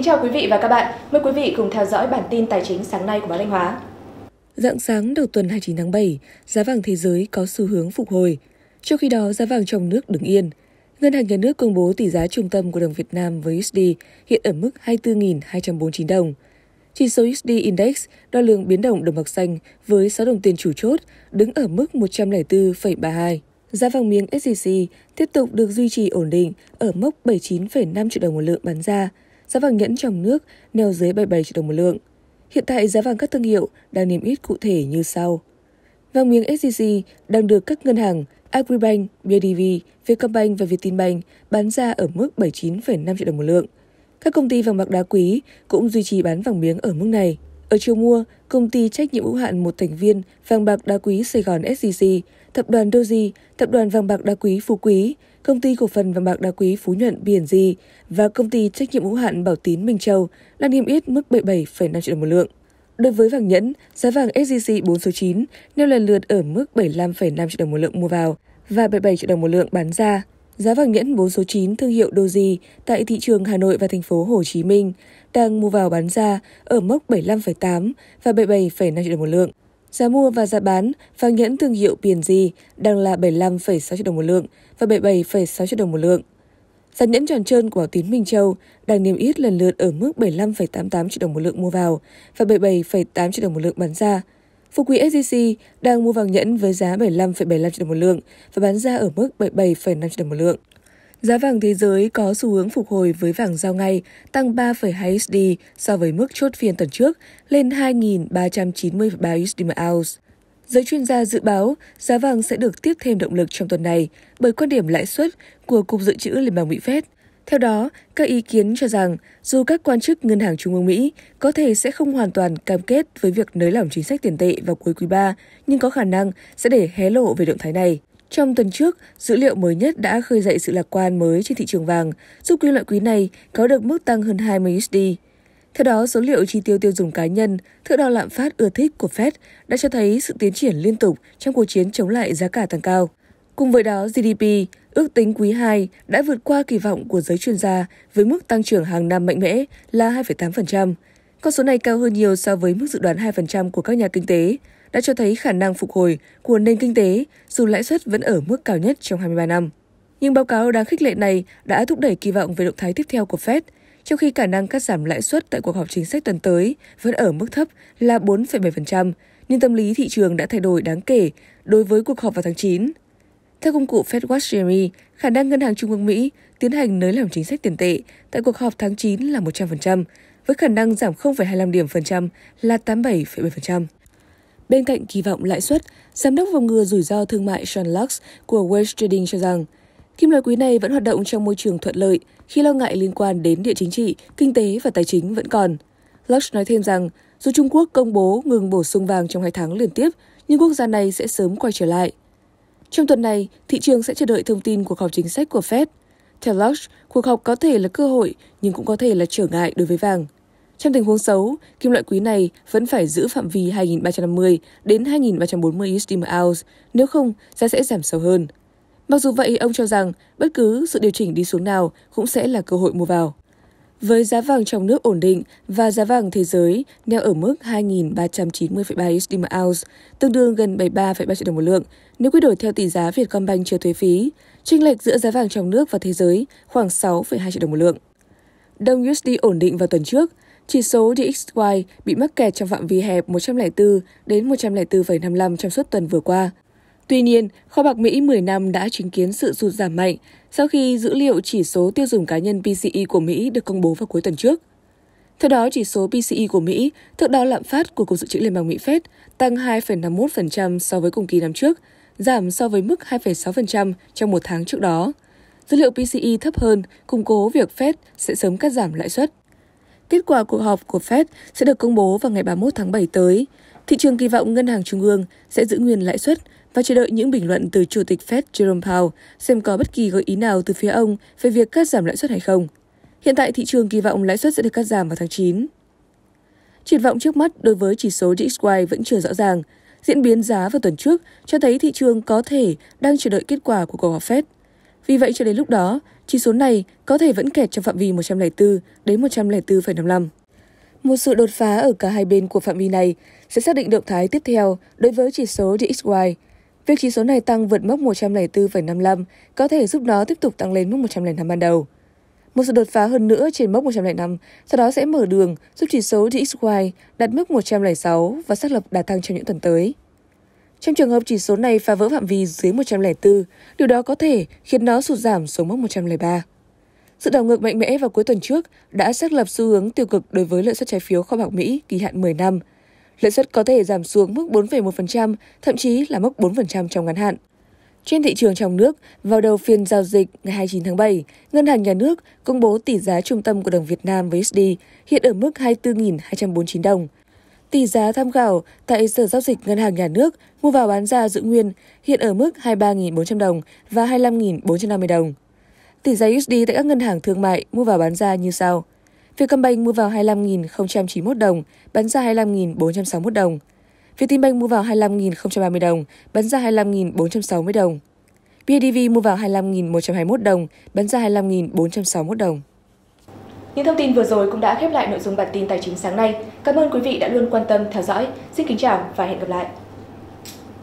Kính chào quý vị và các bạn. Mời quý vị cùng theo dõi bản tin tài chính sáng nay của báo Thanh Hóa. Dạng sáng đầu tuần 29 tháng 7, giá vàng thế giới có xu hướng phục hồi. Trong khi đó, giá vàng trong nước đứng yên. Ngân hàng Nhà nước công bố tỷ giá trung tâm của đồng Việt Nam với USD hiện ở mức 24.249 đồng. Chỉ số USD Index đo lường biến động đồng bạc xanh với 6 đồng tiền chủ chốt đứng ở mức 104,32. Giá vàng miếng SJC tiếp tục được duy trì ổn định ở mốc 79,5 triệu đồng một lượng bán ra, giá vàng nhẫn trong nước neo dưới 77 triệu đồng một lượng. Hiện tại giá vàng các thương hiệu đang niêm yết cụ thể như sau. Vàng miếng SJC đang được các ngân hàng Agribank, BIDV, Vietcombank và Vietinbank bán ra ở mức 79,5 triệu đồng một lượng. Các công ty vàng bạc đá quý cũng duy trì bán vàng miếng ở mức này. Ở chiều mua, công ty trách nhiệm hữu hạn một thành viên vàng bạc đá quý Sài Gòn SCC, tập đoàn Doji, tập đoàn vàng bạc đá quý Phú Quý, công ty cổ phần vàng bạc đá quý Phú Nhuận BNG và công ty trách nhiệm hữu hạn Bảo Tín Minh Châu đang niêm yết mức 77,5 triệu đồng một lượng. Đối với vàng nhẫn, giá vàng SJC 4 số 9 nêu lần lượt ở mức 75,5 triệu đồng một lượng mua vào và 77 triệu đồng một lượng bán ra. Giá vàng nhẫn 4 số 9 thương hiệu Doji tại thị trường Hà Nội và thành phố Hồ Chí Minh đang mua vào bán ra ở mốc 75,8 và 77,5 triệu đồng một lượng. Giá mua và giá bán vàng nhẫn thương hiệu P&G đang là 75,6 triệu đồng một lượng và 77,6 triệu đồng một lượng. Giá nhẫn tròn trơn của bảo Tín Minh Châu đang niêm yết lần lượt ở mức 75,88 triệu đồng một lượng mua vào và 77,8 triệu đồng một lượng bán ra. Phú Quý SJC đang mua vàng nhẫn với giá 75,75 triệu đồng một lượng và bán ra ở mức 77,5 triệu đồng một lượng. Giá vàng thế giới có xu hướng phục hồi với vàng giao ngay tăng 3,2 USD so với mức chốt phiên tuần trước lên 2.390,3 USD một ounce. Giới chuyên gia dự báo giá vàng sẽ được tiếp thêm động lực trong tuần này bởi quan điểm lãi suất của Cục Dự trữ Liên bang Mỹ Fed – theo đó, các ý kiến cho rằng dù các quan chức Ngân hàng Trung ương Mỹ có thể sẽ không hoàn toàn cam kết với việc nới lỏng chính sách tiền tệ vào cuối quý 3, nhưng có khả năng sẽ để hé lộ về động thái này. Trong tuần trước, dữ liệu mới nhất đã khơi dậy sự lạc quan mới trên thị trường vàng, giúp kim loại quý này có được mức tăng hơn 20 USD. Theo đó, số liệu chi tiêu tiêu dùng cá nhân, thước đo lạm phát ưa thích của Fed đã cho thấy sự tiến triển liên tục trong cuộc chiến chống lại giá cả tăng cao. Cùng với đó, GDP ước tính quý 2 đã vượt qua kỳ vọng của giới chuyên gia với mức tăng trưởng hàng năm mạnh mẽ là 2,8%. Con số này cao hơn nhiều so với mức dự đoán 2% của các nhà kinh tế, đã cho thấy khả năng phục hồi của nền kinh tế dù lãi suất vẫn ở mức cao nhất trong 23 năm. Nhưng báo cáo đáng khích lệ này đã thúc đẩy kỳ vọng về động thái tiếp theo của Fed, trong khi khả năng cắt giảm lãi suất tại cuộc họp chính sách tuần tới vẫn ở mức thấp là 4,7%, nhưng tâm lý thị trường đã thay đổi đáng kể đối với cuộc họp vào tháng 9. Theo công cụ Fed Watch Jeremy, khả năng Ngân hàng Trung ương Mỹ tiến hành nới lỏng chính sách tiền tệ tại cuộc họp tháng 9 là 100%, với khả năng giảm 0,25 điểm phần trăm là 87,7%. Bên cạnh kỳ vọng lãi suất, Giám đốc phòng ngừa rủi ro thương mại Sean Lux của Wells Trading cho rằng, kim loại quý này vẫn hoạt động trong môi trường thuận lợi khi lo ngại liên quan đến địa chính trị, kinh tế và tài chính vẫn còn. Lux nói thêm rằng, dù Trung Quốc công bố ngừng bổ sung vàng trong hai tháng liên tiếp, nhưng quốc gia này sẽ sớm quay trở lại. Trong tuần này, thị trường sẽ chờ đợi thông tin cuộc họp chính sách của Fed. Theo Lush, cuộc họp có thể là cơ hội nhưng cũng có thể là trở ngại đối với vàng. Trong tình huống xấu, kim loại quý này vẫn phải giữ phạm vi 2.350 đến 2.340 USD một ounce, nếu không giá sẽ giảm sâu hơn. Mặc dù vậy, ông cho rằng bất cứ sự điều chỉnh đi xuống nào cũng sẽ là cơ hội mua vào. Với giá vàng trong nước ổn định và giá vàng thế giới neo ở mức 2.390,3 USD một ounce, tương đương gần 73,3 triệu đồng một lượng, nếu quy đổi theo tỷ giá Vietcombank chưa thuế phí, chênh lệch giữa giá vàng trong nước và thế giới khoảng 6,2 triệu đồng một lượng. Đồng USD ổn định vào tuần trước, chỉ số DXY bị mắc kẹt trong phạm vi hẹp 104 đến 104,55 trong suốt tuần vừa qua. Tuy nhiên, kho bạc Mỹ 10 năm đã chứng kiến sự sụt giảm mạnh sau khi dữ liệu chỉ số tiêu dùng cá nhân PCE của Mỹ được công bố vào cuối tuần trước. Theo đó, chỉ số PCE của Mỹ, thước đo lạm phát của Cục Dự trữ Liên bang Mỹ Fed, tăng 2,51% so với cùng kỳ năm trước, giảm so với mức 2,6% trong một tháng trước đó. Dữ liệu PCE thấp hơn, củng cố việc Fed sẽ sớm cắt giảm lãi suất. Kết quả cuộc họp của Fed sẽ được công bố vào ngày 31 tháng 7 tới. Thị trường kỳ vọng ngân hàng trung ương sẽ giữ nguyên lãi suất và chờ đợi những bình luận từ Chủ tịch Fed Jerome Powell xem có bất kỳ gợi ý nào từ phía ông về việc cắt giảm lãi suất hay không. Hiện tại thị trường kỳ vọng lãi suất sẽ được cắt giảm vào tháng 9. Triển vọng trước mắt đối với chỉ số DXY vẫn chưa rõ ràng. Diễn biến giá vào tuần trước cho thấy thị trường có thể đang chờ đợi kết quả của cuộc họp Fed. Vì vậy cho đến lúc đó, chỉ số này có thể vẫn kẹt trong phạm vi 104 đến 104,55. Một sự đột phá ở cả hai bên của phạm vi này sẽ xác định động thái tiếp theo đối với chỉ số DXY Việc chỉ số này tăng vượt mốc 104,55 có thể giúp nó tiếp tục tăng lên mức 105 ban đầu. Một sự đột phá hơn nữa trên mốc 105, sau đó sẽ mở đường giúp chỉ số DXY đạt mức 106 và xác lập đà tăng trong những tuần tới. Trong trường hợp chỉ số này phá vỡ phạm vi dưới 104, điều đó có thể khiến nó sụt giảm xuống mốc 103. Sự đảo ngược mạnh mẽ vào cuối tuần trước đã xác lập xu hướng tiêu cực đối với lợi suất trái phiếu kho bạc Mỹ kỳ hạn 10 năm – lợi suất có thể giảm xuống mức 4,1%, thậm chí là mức 4% trong ngắn hạn. Trên thị trường trong nước, vào đầu phiên giao dịch ngày 29 tháng 7, Ngân hàng Nhà nước công bố tỷ giá trung tâm của đồng Việt Nam với USD hiện ở mức 24.249 đồng. Tỷ giá tham khảo tại Sở Giao dịch Ngân hàng Nhà nước mua vào bán ra giữ nguyên hiện ở mức 23.400 đồng và 25.450 đồng. Tỷ giá USD tại các ngân hàng thương mại mua vào bán ra như sau – Vietcombank mua vào 25.091 đồng, bán ra 25.461 đồng. Vietinbank mua vào 25.030 đồng, bán ra 25.460 đồng. BIDV mua vào 25.121 đồng, bán ra 25.461 đồng. Những thông tin vừa rồi cũng đã khép lại nội dung bản tin tài chính sáng nay. Cảm ơn quý vị đã luôn quan tâm theo dõi. Xin kính chào và hẹn gặp lại.